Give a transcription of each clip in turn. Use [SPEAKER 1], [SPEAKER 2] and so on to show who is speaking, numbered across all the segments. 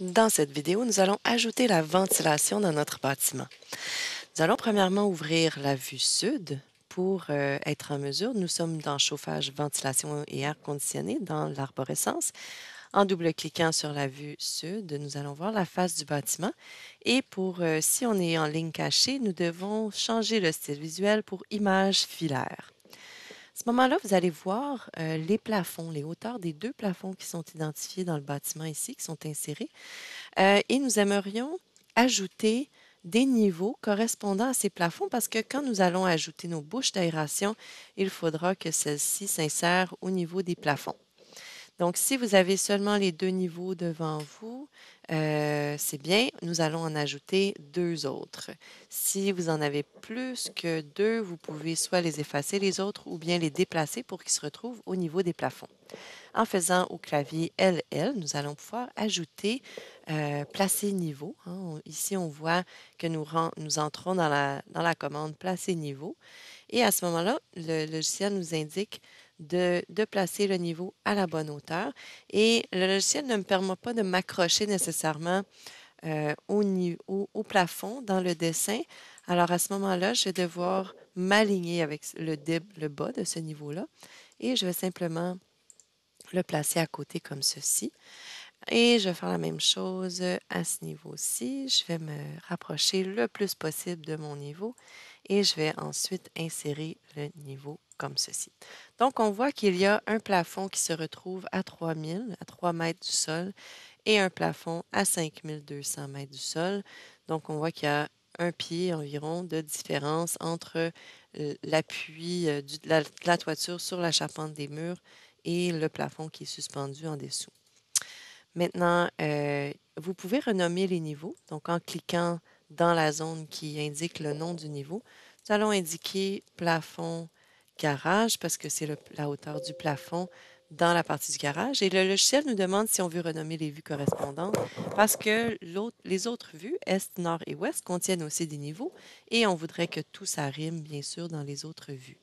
[SPEAKER 1] Dans cette vidéo, nous allons ajouter la ventilation dans notre bâtiment. Nous allons premièrement ouvrir la vue sud pour euh, être en mesure. Nous sommes dans chauffage, ventilation et air conditionné dans l'arborescence. En double-cliquant sur la vue sud, nous allons voir la face du bâtiment. Et pour, euh, si on est en ligne cachée, nous devons changer le style visuel pour image filaire ce moment-là, vous allez voir euh, les plafonds, les hauteurs des deux plafonds qui sont identifiés dans le bâtiment ici, qui sont insérés. Euh, et nous aimerions ajouter des niveaux correspondant à ces plafonds parce que quand nous allons ajouter nos bouches d'aération, il faudra que celles-ci s'insèrent au niveau des plafonds. Donc, si vous avez seulement les deux niveaux devant vous, euh, c'est bien, nous allons en ajouter deux autres. Si vous en avez plus que deux, vous pouvez soit les effacer les autres ou bien les déplacer pour qu'ils se retrouvent au niveau des plafonds. En faisant au clavier LL, nous allons pouvoir ajouter euh, placer niveau. Hein. Ici, on voit que nous, entrons dans la, dans la, commande placer niveau. Et à ce moment-là, le logiciel nous indique de, placer le niveau à la bonne hauteur. Et le logiciel ne me permet pas de m'accrocher nécessairement euh, au, au, plafond dans le dessin. Alors à ce moment-là, je vais devoir m'aligner avec le, le bas de ce niveau-là et je vais simplement le placer à côté comme ceci. Et je vais faire la même chose à ce niveau-ci. Je vais me rapprocher le plus possible de mon niveau et je vais ensuite insérer le niveau comme ceci. Donc, on voit qu'il y a un plafond qui se retrouve à 3000, à 3 mètres du sol, et un plafond à 5200 mètres du sol. Donc, on voit qu'il y a un pied environ de différence entre euh, l'appui euh, de, la, toiture sur la charpente des murs et le plafond qui est suspendu en dessous. Maintenant, euh, vous pouvez renommer les niveaux. Donc, en cliquant dans la zone qui indique le nom du niveau, nous allons indiquer plafond garage parce que c'est la hauteur du plafond dans la partie du garage. Et le logiciel nous demande si on veut renommer les vues correspondantes parce que les autres vues, est, nord et ouest, contiennent aussi des niveaux et on voudrait que tout s'arrime bien sûr, dans les autres vues.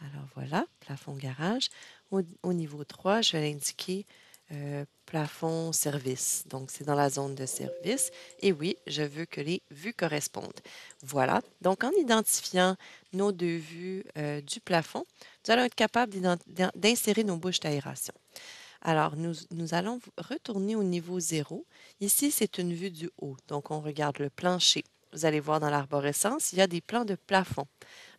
[SPEAKER 1] Alors voilà, plafond garage. Au, au niveau 3, je vais l'indiquer euh, plafond service. Donc, c'est dans la zone de service. Et oui, je veux que les vues correspondent. Voilà. Donc, en identifiant nos deux vues euh, du plafond, nous allons être capables d'insérer nos bouches d'aération. Alors, nous, nous, allons retourner au niveau zéro. Ici, c'est une vue du haut. Donc, on regarde le plancher. Vous allez voir dans l'arborescence, il y a des plans de plafond.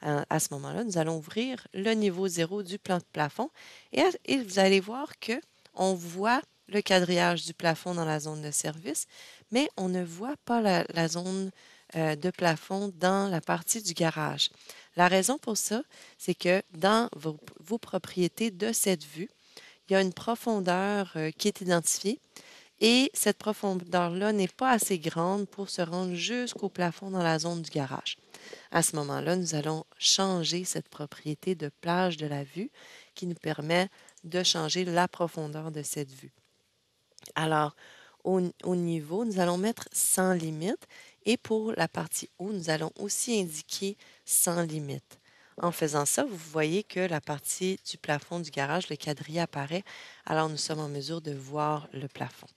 [SPEAKER 1] À, ce moment-là, nous allons ouvrir le niveau zéro du plan de plafond et vous allez voir que on voit le quadrillage du plafond dans la zone de service, mais on ne voit pas la, zone euh, de plafond dans la partie du garage. La raison pour ça, c'est que dans vos, propriétés de cette vue, il y a une profondeur euh, qui est identifiée et cette profondeur-là n'est pas assez grande pour se rendre jusqu'au plafond dans la zone du garage. À ce moment-là, nous allons changer cette propriété de plage de la vue qui nous permet de changer la profondeur de cette vue. Alors, au, niveau, nous allons mettre sans limite et pour la partie haut, nous allons aussi indiquer sans limite. En faisant ça, vous voyez que la partie du plafond du garage, le quadrille apparaît, alors nous sommes en mesure de voir le plafond.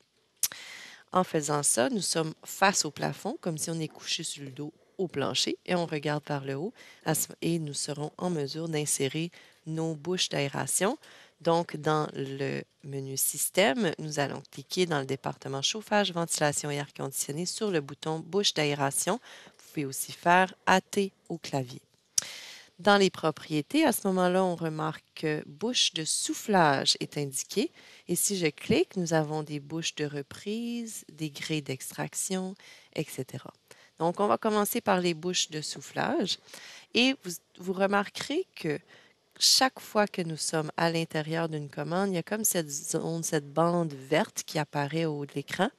[SPEAKER 1] En faisant ça, nous sommes face au plafond, comme si on est couché sur le dos au plancher et on regarde par le haut et nous serons en mesure d'insérer nos bouches d'aération. Donc, dans le menu Système, nous allons cliquer dans le département Chauffage, Ventilation et Air conditionné sur le bouton Bouche d'aération. Vous pouvez aussi faire AT au clavier. Dans les propriétés, à ce moment-là, on remarque que bouche de soufflage est indiquée. Et si je clique, nous avons des bouches de reprise, des grilles d'extraction, etc. Donc, on va commencer par les bouches de soufflage. Et vous, vous remarquerez que chaque fois que nous sommes à l'intérieur d'une commande, il y a comme cette zone, cette bande verte qui apparaît au haut de l'écran.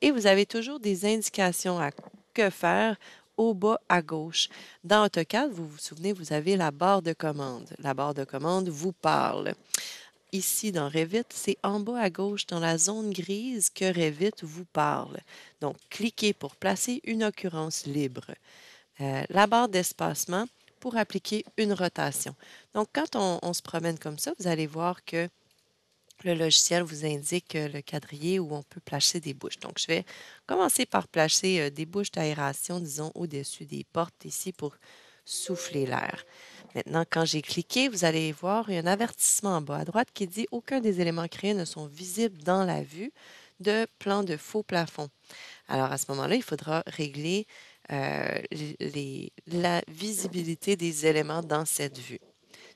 [SPEAKER 1] Et vous avez toujours des indications à que faire au bas à gauche. Dans AutoCAD, vous vous souvenez, vous avez la barre de commande. La barre de commande vous parle. Ici, dans Revit, c'est en bas à gauche, dans la zone grise, que Revit vous parle. Donc, cliquez pour placer une occurrence libre. Euh, la barre d'espacement, pour appliquer une rotation. Donc, quand on, se promène comme ça, vous allez voir que le logiciel vous indique euh, le quadrillé où on peut placer des bouches. Donc, je vais commencer par placer euh, des bouches d'aération, disons, au-dessus des portes ici pour souffler l'air. Maintenant, quand j'ai cliqué, vous allez voir, il y a un avertissement en bas à droite qui dit « Aucun des éléments créés ne sont visibles dans la vue de plan de faux plafond ». Alors, à ce moment-là, il faudra régler euh, la visibilité des éléments dans cette vue.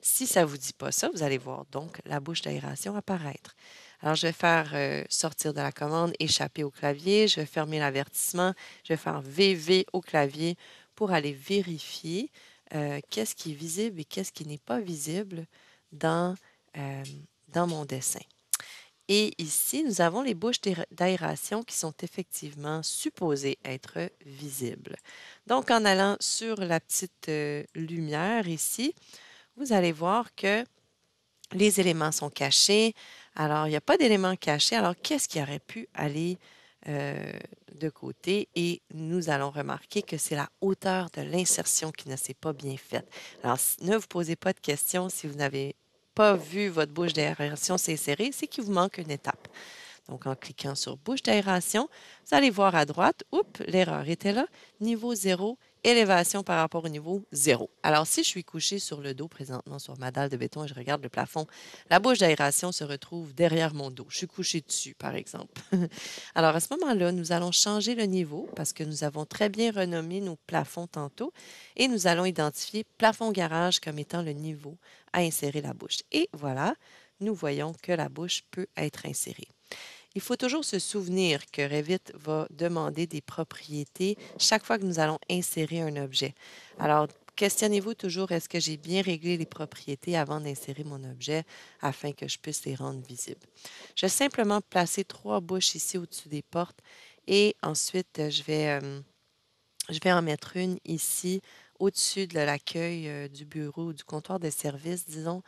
[SPEAKER 1] Si ça ne vous dit pas ça, vous allez voir donc la bouche d'aération apparaître. Alors, je vais faire euh, sortir de la commande, échapper au clavier, je vais fermer l'avertissement, je vais faire VV au clavier pour aller vérifier euh, qu'est-ce qui est visible et qu'est-ce qui n'est pas visible dans, dans mon dessin. Et ici, nous avons les bouches d'aération qui sont effectivement supposées être visibles. Donc, en allant sur la petite euh, lumière ici, vous allez voir que les éléments sont cachés. Alors, il n'y a pas d'éléments cachés. Alors, qu'est-ce qui aurait pu aller euh, de côté et nous allons remarquer que c'est la hauteur de l'insertion qui ne s'est pas bien faite. Alors, ne vous posez pas de questions si vous n'avez pas vu votre bouche d'aération s'insérer, c'est qu'il vous manque une étape. Donc, en cliquant sur bouche d'aération, vous allez voir à droite, oups, l'erreur était là, niveau 0, élévation par rapport au niveau 0. Alors, si je suis couché sur le dos présentement sur ma dalle de béton et je regarde le plafond, la bouche d'aération se retrouve derrière mon dos. Je suis couché dessus, par exemple. Alors, à ce moment-là, nous allons changer le niveau parce que nous avons très bien renommé nos plafonds tantôt et nous allons identifier plafond garage comme étant le niveau à insérer la bouche. Et voilà, nous voyons que la bouche peut être insérée. Il faut toujours se souvenir que Revit va demander des propriétés chaque fois que nous allons insérer un objet. Alors, questionnez-vous toujours, est-ce que j'ai bien réglé les propriétés avant d'insérer mon objet afin que je puisse les rendre visibles? Je vais simplement placer trois bouches ici au-dessus des portes et ensuite, euh, je vais, euh, je vais en mettre une ici au-dessus de l'accueil du bureau, du comptoir des services, disons.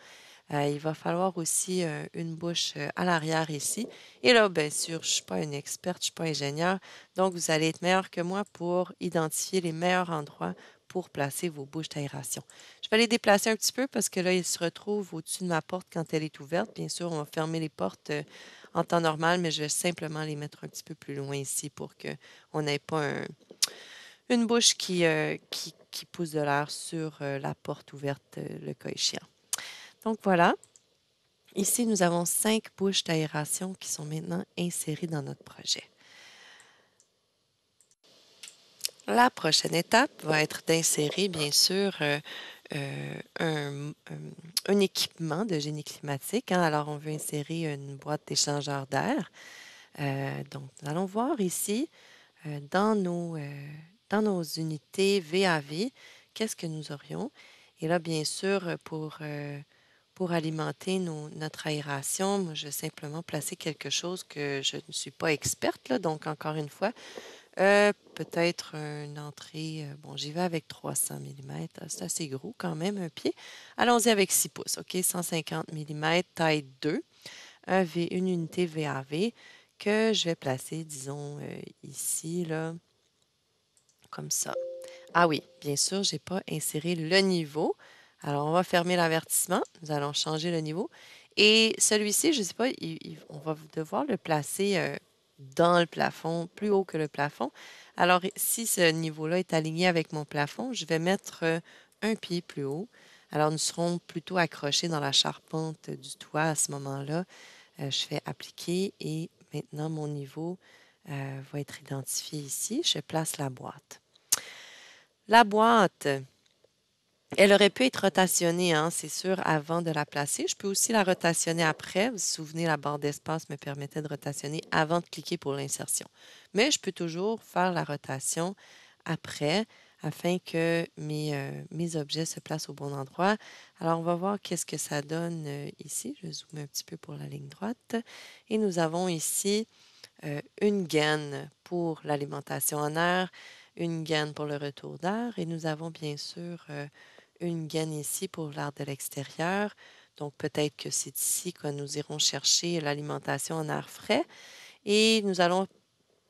[SPEAKER 1] il va falloir aussi une bouche à l'arrière ici. Et là, bien sûr, je ne suis pas une experte, je ne suis pas ingénieur, Donc, vous allez être meilleur que moi pour identifier les meilleurs endroits pour placer vos bouches d'aération. Je vais les déplacer un petit peu parce que là, ils se retrouvent au-dessus de ma porte quand elle est ouverte. Bien sûr, on va fermer les portes en temps normal, mais je vais simplement les mettre un petit peu plus loin ici pour qu'on n'ait pas une bouche qui, qui, pousse de l'air sur euh, la porte ouverte, euh, le cas échéant. Donc voilà. Ici, nous avons cinq bouches d'aération qui sont maintenant insérées dans notre projet. La prochaine étape va être d'insérer, bien sûr, euh, un, équipement de génie climatique. Hein. Alors, on veut insérer une boîte d'échangeur d'air. donc, nous allons voir ici, dans nos dans nos unités VAV, qu'est-ce que nous aurions? Et là, bien sûr, euh, pour, euh, pour alimenter notre aération, moi, je vais simplement placer quelque chose que je ne suis pas experte, donc encore une fois, euh, peut-être une entrée, bon, j'y vais avec 300 mm, ah, c'est assez gros quand même, un pied. Allons-y avec 6 pouces, OK, 150 mm, taille 2, une unité VAV que je vais placer, disons, ici, là, comme ça. Ah oui, bien sûr, je n'ai pas inséré le niveau. Alors, on va fermer l'avertissement. Nous allons changer le niveau. Et celui-ci, je ne sais pas, on va devoir le placer euh, dans le plafond, plus haut que le plafond. Alors, si ce niveau-là est aligné avec mon plafond, je vais mettre euh, un pied plus haut. Alors, nous serons plutôt accrochés dans la charpente du toit à ce moment-là. Euh, je fais appliquer et maintenant, mon niveau euh, va être identifiée ici. Je place la boîte. La boîte, elle aurait pu être rotationnée, hein, c'est sûr, avant de la placer. Je peux aussi la rotationner après. Vous vous souvenez, la barre d'espace me permettait de rotationner avant de cliquer pour l'insertion. Mais je peux toujours faire la rotation après afin que mes, euh, mes objets se placent au bon endroit. Alors, on va voir qu'est-ce que ça donne euh, ici. Je zoome un petit peu pour la ligne droite. Et nous avons ici euh, une gaine pour l'alimentation en air, une gaine pour le retour d'air et nous avons bien sûr euh, une gaine ici pour l'air de l'extérieur. Donc peut-être que c'est ici que nous irons chercher l'alimentation en air frais et nous allons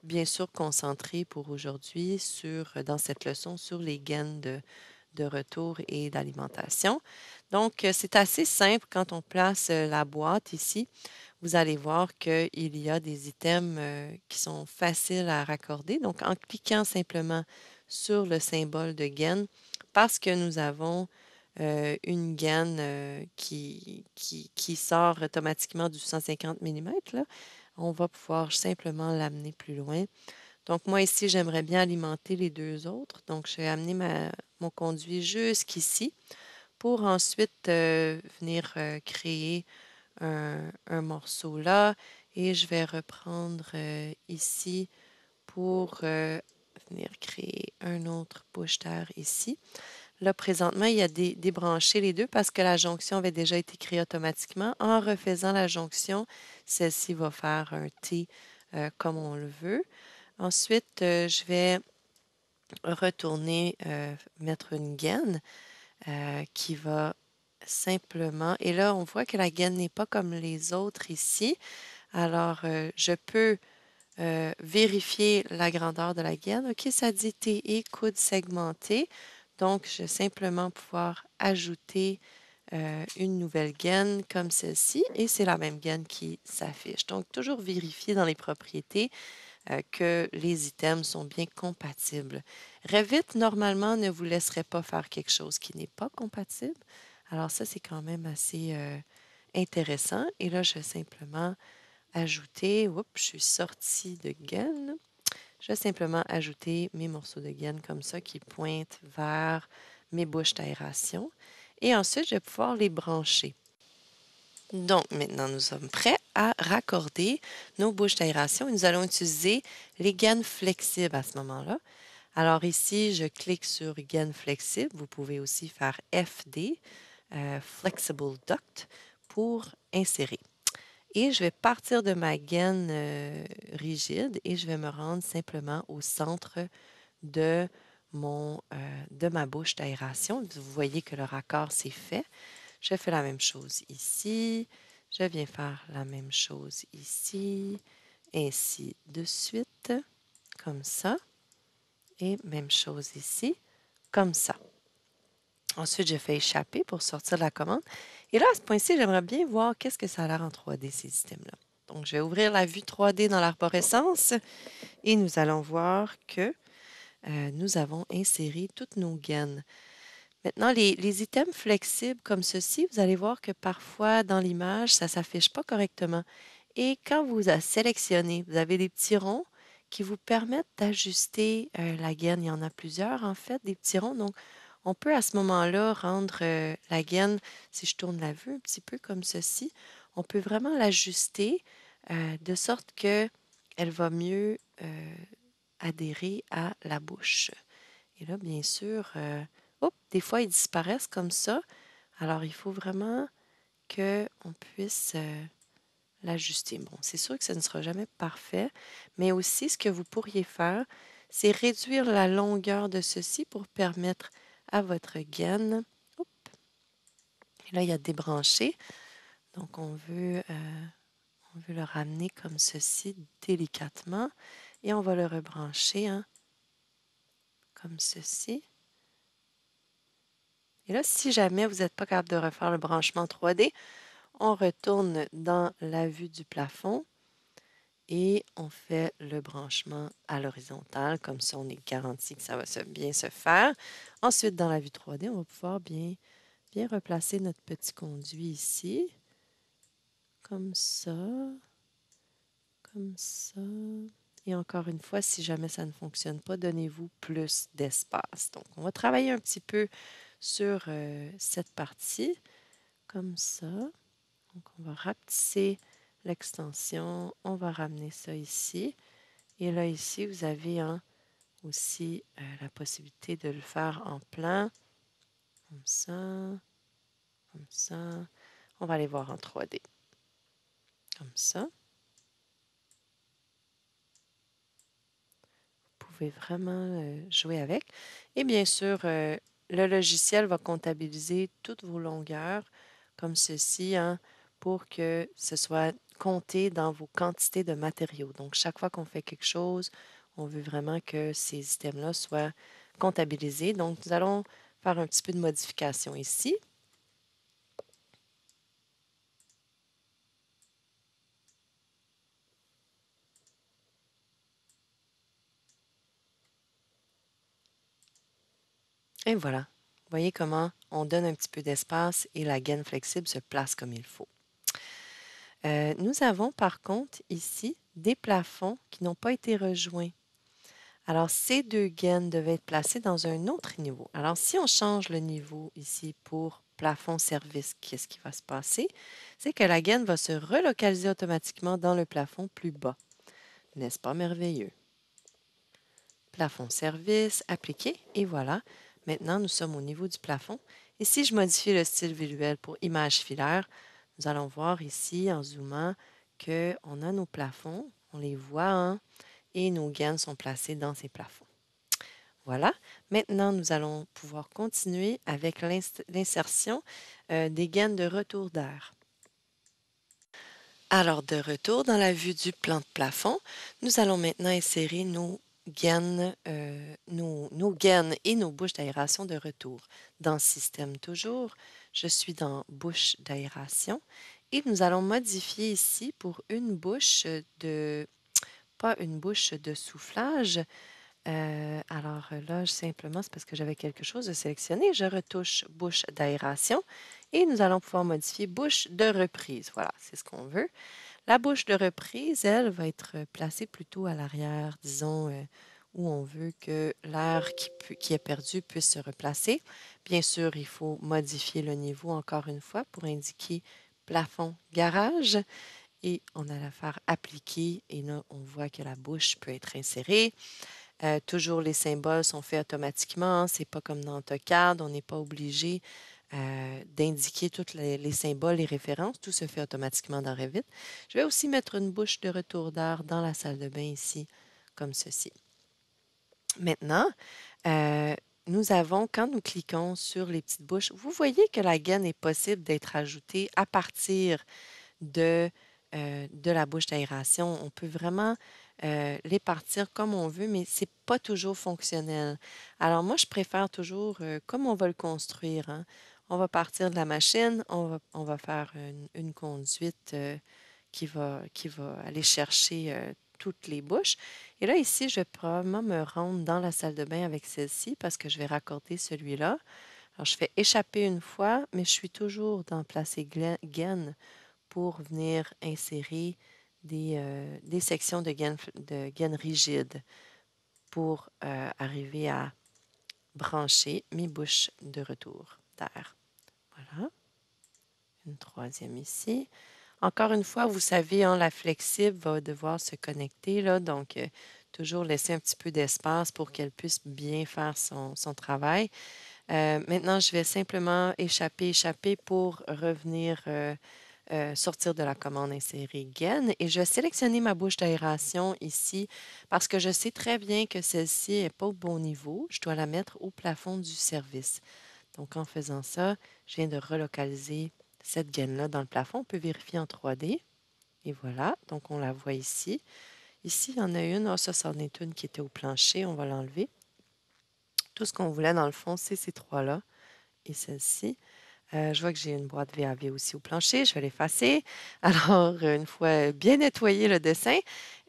[SPEAKER 1] bien sûr concentrer pour aujourd'hui sur dans cette leçon sur les gaines de, de retour et d'alimentation. Donc, euh, c'est assez simple quand on place euh, la boîte ici. Vous allez voir qu'il y a des items euh, qui sont faciles à raccorder. Donc, en cliquant simplement sur le symbole de gaine, parce que nous avons une gaine qui, sort automatiquement du 150 mm, on va pouvoir simplement l'amener plus loin. Donc, moi, ici, j'aimerais bien alimenter les deux autres. Donc, je vais amener mon conduit jusqu'ici pour ensuite venir créer un, morceau là. Et je vais reprendre ici pour venir créer un autre push-terre ici. Là, présentement, il y a dé débranché les deux parce que la jonction avait déjà été créée automatiquement. En refaisant la jonction, celle-ci va faire un T comme on le veut. Ensuite, je vais retourner mettre une gaine euh, qui va simplement. Et là, on voit que la gaine n'est pas comme les autres ici. Alors, euh, je peux euh, vérifier la grandeur de la gaine. OK, ça dit TE coude segmenté. Donc, je vais simplement pouvoir ajouter une nouvelle gaine comme celle-ci. Et c'est la même gaine qui s'affiche. Donc, toujours vérifier dans les propriétés euh, que les items sont bien compatibles. Revit, normalement, ne vous laisserait pas faire quelque chose qui n'est pas compatible. Alors ça, c'est quand même assez euh, intéressant. Et là, je vais simplement ajouter, oups, je suis sortie de gaine. Je vais simplement ajouter mes morceaux de gaine comme ça qui pointent vers mes bouches d'aération. Et ensuite, je vais pouvoir les brancher. Donc, maintenant, nous sommes prêts à raccorder nos bouches d'aération nous allons utiliser les gaines flexibles à ce moment-là. Alors ici, je clique sur gaine flexible. Vous pouvez aussi faire FD, euh, Flexible Duct, pour insérer. Et je vais partir de ma gaine euh, rigide et je vais me rendre simplement au centre de, euh, de ma bouche d'aération. Vous voyez que le raccord s'est fait. Je fais la même chose ici. Je viens faire la même chose ici. Ainsi de suite, comme ça. Et même chose ici, comme ça. Ensuite, je fais échapper pour sortir la commande. Et là, à ce point-ci, j'aimerais bien voir qu'est-ce que ça a l'air en 3D, ces systèmes-là. Donc, je vais ouvrir la vue 3D dans l'arborescence et nous allons voir que euh, nous avons inséré toutes nos gaines. Maintenant, les, items flexibles comme ceci, vous allez voir que parfois dans l'image, ça ne s'affiche pas correctement. Et quand vous a sélectionnez, vous avez des petits ronds qui vous permettent d'ajuster euh, la gaine. Il y en a plusieurs, en fait, des petits ronds. Donc, on peut à ce moment-là rendre euh, la gaine, si je tourne la vue un petit peu comme ceci, on peut vraiment l'ajuster euh, de sorte qu'elle va mieux adhérer à la bouche. Et là, bien sûr, des fois, ils disparaissent comme ça. Alors, il faut vraiment qu'on puisse euh, l'ajuster. Bon, c'est sûr que ça ne sera jamais parfait, mais aussi, ce que vous pourriez faire, c'est réduire la longueur de ceci pour permettre à votre gaine... là, il y a débranché. Donc, on veut... Euh, on veut le ramener comme ceci délicatement et on va le rebrancher hein, comme ceci. Et là, si jamais vous n'êtes pas capable de refaire le branchement 3D, on retourne dans la vue du plafond et on fait le branchement à l'horizontale, comme ça on est garanti que ça va bien se faire. Ensuite, dans la vue 3D, on va pouvoir bien, bien replacer notre petit conduit ici, comme ça, comme ça. Et encore une fois, si jamais ça ne fonctionne pas, donnez-vous plus d'espace. Donc, on va travailler un petit peu sur euh, cette partie, comme ça. Donc, on va rapetisser l'extension, on va ramener ça ici. Et là, ici, vous avez aussi euh, la possibilité de le faire en plein, comme ça, comme ça. On va aller voir en 3D, comme ça. Vous pouvez vraiment euh, jouer avec. Et bien sûr, le logiciel va comptabiliser toutes vos longueurs, comme ceci, hein, pour que ce soit compté dans vos quantités de matériaux. Donc, chaque fois qu'on fait quelque chose, on veut vraiment que ces items-là soient comptabilisés. Donc, nous allons faire un petit peu de modification ici. Et voilà. Voyez comment on donne un petit peu d'espace et la gaine flexible se place comme il faut. Euh, nous avons par contre ici des plafonds qui n'ont pas été rejoints. Alors, ces deux gaines devaient être placées dans un autre niveau. Alors, si on change le niveau ici pour plafond service, qu'est-ce qui va se passer? C'est que la gaine va se relocaliser automatiquement dans le plafond plus bas. N'est-ce pas merveilleux? Plafond service, appliqué, et voilà. Maintenant, nous sommes au niveau du plafond. Et si je modifie le style visuel pour image filaire, nous allons voir ici, en zoomant, qu'on a nos plafonds, on les voit, hein, et nos gaines sont placées dans ces plafonds. Voilà. Maintenant, nous allons pouvoir continuer avec l'insertion euh, des gaines de retour d'air. Alors, de retour dans la vue du plan de plafond, nous allons maintenant insérer nos gaines, euh, nos, gaines et nos bouches d'aération de retour. Dans Système toujours, je suis dans Bouche d'aération et nous allons modifier ici pour une bouche de, pas une bouche de soufflage. Euh, alors là, simplement, c'est parce que j'avais quelque chose de sélectionné. Je retouche bouche d'aération et nous allons pouvoir modifier bouche de reprise. Voilà, c'est ce qu'on veut. La bouche de reprise, elle, va être placée plutôt à l'arrière, disons, euh, où on veut que l'air qui, est perdu puisse se replacer. Bien sûr, il faut modifier le niveau encore une fois pour indiquer plafond garage. Et on a la faire appliquer et là, on voit que la bouche peut être insérée. Euh, toujours les symboles sont faits automatiquement, c'est pas comme dans AutoCAD, on n'est pas obligé euh, d'indiquer tous les, symboles, et références. Tout se fait automatiquement dans Revit. Je vais aussi mettre une bouche de retour d'air dans la salle de bain ici, comme ceci. Maintenant, euh, nous avons, quand nous cliquons sur les petites bouches, vous voyez que la gaine est possible d'être ajoutée à partir de, euh, de la bouche d'aération. On peut vraiment les partir comme on veut, mais ce n'est pas toujours fonctionnel. Alors moi, je préfère toujours comme on va le construire. Hein. On va partir de la machine, on va, faire une, conduite euh, qui, va, qui va aller chercher euh, toutes les bouches. Et là, ici, je vais probablement me rendre dans la salle de bain avec celle-ci parce que je vais raccorder celui-là. Alors, je fais échapper une fois, mais je suis toujours dans placer gaine pour venir insérer des, euh, sections de gaine, de rigide pour arriver à brancher mes bouches de retour d'air. Une troisième ici. Encore une fois, vous savez, hein, la flexible va devoir se connecter, là, donc euh, toujours laisser un petit peu d'espace pour qu'elle puisse bien faire son, travail. Euh, maintenant, je vais simplement échapper, échapper pour revenir euh, sortir de la commande insérer gain. Et je vais sélectionner ma bouche d'aération ici parce que je sais très bien que celle-ci n'est pas au bon niveau. Je dois la mettre au plafond du service. Donc, en faisant ça, je viens de relocaliser cette gaine-là dans le plafond. On peut vérifier en 3D. Et voilà, donc on la voit ici. Ici, il y en a une. Oh, ça, c'en est une qui était au plancher. On va l'enlever. Tout ce qu'on voulait, dans le fond, c'est ces trois-là et celle-ci. Euh, je vois que j'ai une boîte VAV aussi au plancher, je vais l'effacer. Alors, une fois bien nettoyé le dessin,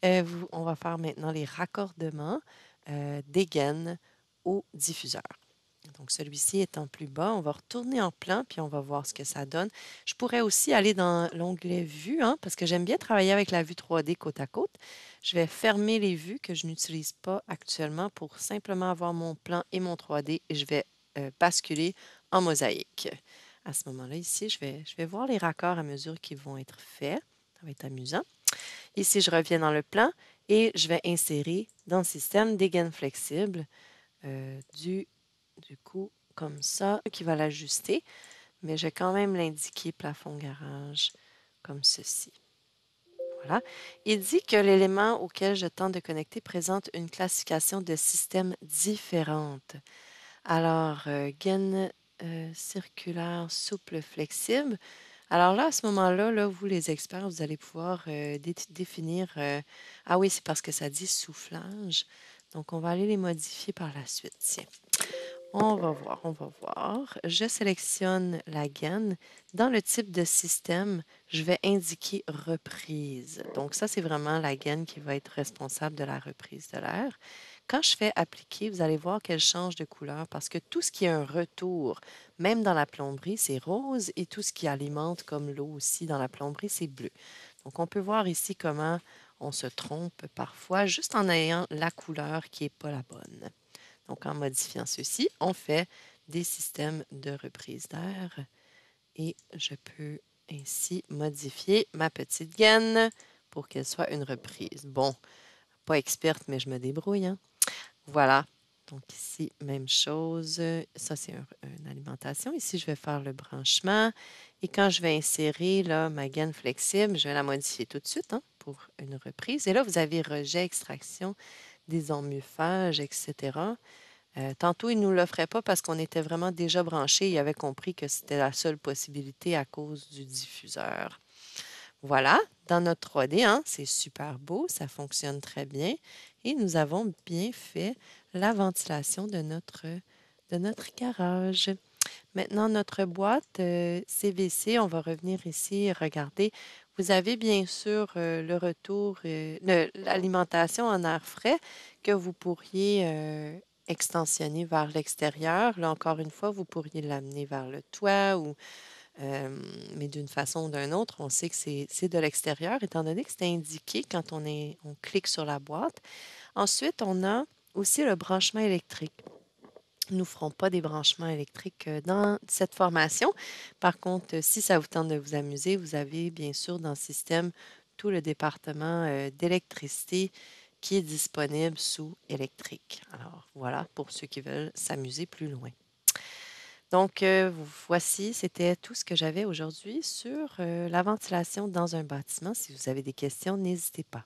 [SPEAKER 1] euh, on va faire maintenant les raccordements euh, des gaines au diffuseur. Donc celui-ci étant plus bas, on va retourner en plan, puis on va voir ce que ça donne. Je pourrais aussi aller dans l'onglet Vue, hein, parce que j'aime bien travailler avec la vue 3D côte à côte. Je vais fermer les vues que je n'utilise pas actuellement pour simplement avoir mon plan et mon 3D, et je vais euh, basculer en mosaïque. À ce moment-là, ici, je vais, je vais voir les raccords à mesure qu'ils vont être faits. Ça va être amusant. Ici, je reviens dans le plan et je vais insérer dans le système des gaines flexibles euh, du du coup, comme ça, qui va l'ajuster, mais je vais quand même l'indiquer plafond garage comme ceci. Voilà. Il dit que l'élément auquel je tente de connecter présente une classification de système différente. Alors, euh, gaine euh, circulaire, souple, flexible. Alors là, à ce moment-là, là, vous les experts, vous allez pouvoir euh, définir... ah oui, c'est parce que ça dit soufflage. Donc, on va aller les modifier par la suite. Tiens. On va voir, on va voir. Je sélectionne la gaine. Dans le type de système, je vais indiquer reprise. Donc ça, c'est vraiment la gaine qui va être responsable de la reprise de l'air. Quand je fais appliquer, vous allez voir qu'elle change de couleur parce que tout ce qui est un retour, même dans la plomberie, c'est rose et tout ce qui alimente comme l'eau aussi dans la plomberie, c'est bleu. Donc on peut voir ici comment on se trompe parfois juste en ayant la couleur qui n'est pas la bonne. Donc, en modifiant ceci, on fait des systèmes de reprise d'air et je peux ainsi modifier ma petite gaine pour qu'elle soit une reprise. Bon, pas experte, mais je me débrouille. Hein. Voilà. Donc ici, même chose. Ça, c'est une alimentation. Ici, je vais faire le branchement. Et quand je vais insérer ma gaine flexible, je vais la modifier tout de suite hein, pour une reprise. Et là, vous avez rejet, extraction, des etc. Euh, tantôt, il ne nous l'offrait pas parce qu'on était vraiment déjà branchés. Il avait compris que c'était la seule possibilité à cause du diffuseur. Voilà, dans notre 3D, hein, c'est super beau, ça fonctionne très bien. Et nous avons bien fait la ventilation de notre, de notre garage. Maintenant, notre boîte CVC, euh, on va revenir ici et regarder. Vous avez bien sûr euh, le retour, l'alimentation en air frais que vous pourriez extensionné vers l'extérieur. Là, encore une fois, vous pourriez l'amener vers le toit ou mais d'une façon ou d'une autre, on sait que c'est de l'extérieur, étant donné que c'est indiqué quand on, est, on clique sur la boîte. Ensuite, on a aussi le branchement électrique. Nous ne ferons pas des branchements électriques euh, dans cette formation. Par contre, si ça vous tente de vous amuser, vous avez bien sûr dans le système tout le département euh, d'électricité qui est disponible sous électrique. Alors voilà pour ceux qui veulent s'amuser plus loin. Donc euh, voici, c'était tout ce que j'avais aujourd'hui sur euh, la ventilation dans un bâtiment. Si vous avez des questions, n'hésitez pas.